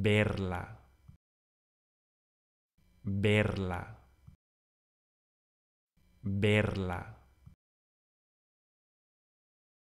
verla, verla, verla.